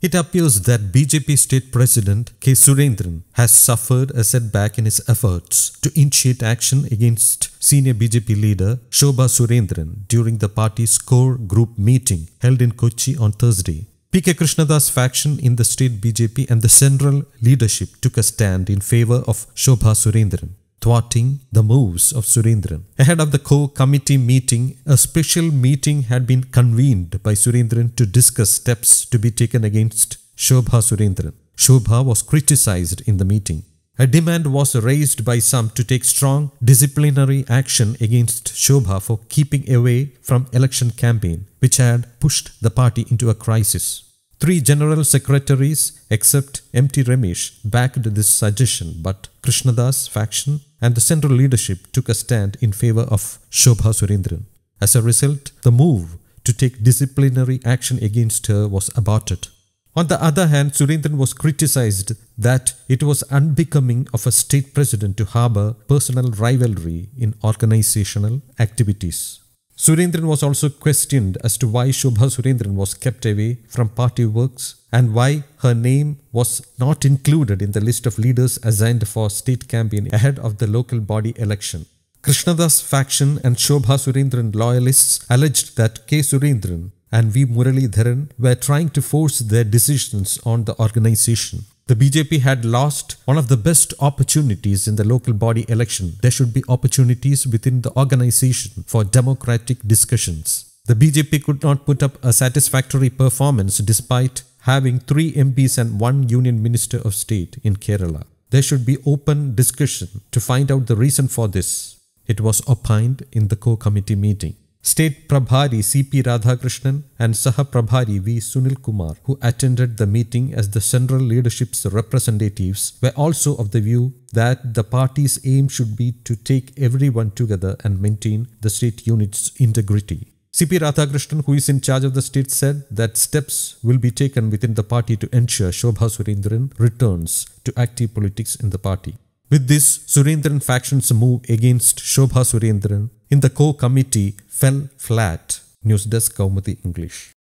It appears that BJP state president K. Surendran has suffered a setback in his efforts to initiate action against senior BJP leader Shobha Surendran during the party's core group meeting held in Kochi on Thursday. PK Krishnadas faction in the state BJP and the central leadership took a stand in favor of Shobha Surendran thwarting the moves of Surendran. Ahead of the co committee meeting, a special meeting had been convened by Surendran to discuss steps to be taken against Shobha Surendran. Shobha was criticized in the meeting. A demand was raised by some to take strong disciplinary action against Shobha for keeping away from election campaign, which had pushed the party into a crisis. Three general secretaries except Empty Ramesh backed this suggestion but Krishnadas faction and the central leadership took a stand in favor of Shobha Surendran. As a result, the move to take disciplinary action against her was aborted. On the other hand, Surendran was criticized that it was unbecoming of a state president to harbor personal rivalry in organizational activities. Surendran was also questioned as to why Shobha Surendran was kept away from party works and why her name was not included in the list of leaders assigned for state campaign ahead of the local body election. Krishnadas faction and Shobha Surendran loyalists alleged that K. Surendran and V. Murali Dharan were trying to force their decisions on the organization. The BJP had lost one of the best opportunities in the local body election. There should be opportunities within the organization for democratic discussions. The BJP could not put up a satisfactory performance despite having three MPs and one union minister of state in Kerala. There should be open discussion to find out the reason for this. It was opined in the co-committee meeting. State Prabhari C.P. Radhakrishnan and Sahaprabhari V. Sunil Kumar, who attended the meeting as the central leadership's representatives, were also of the view that the party's aim should be to take everyone together and maintain the state unit's integrity. C.P. Radhakrishnan, who is in charge of the state, said that steps will be taken within the party to ensure Shobha Surendran returns to active politics in the party. With this, Surendran factions move against Shobha Surendran in the co committee fell flat. News Desk Kaumuthi English.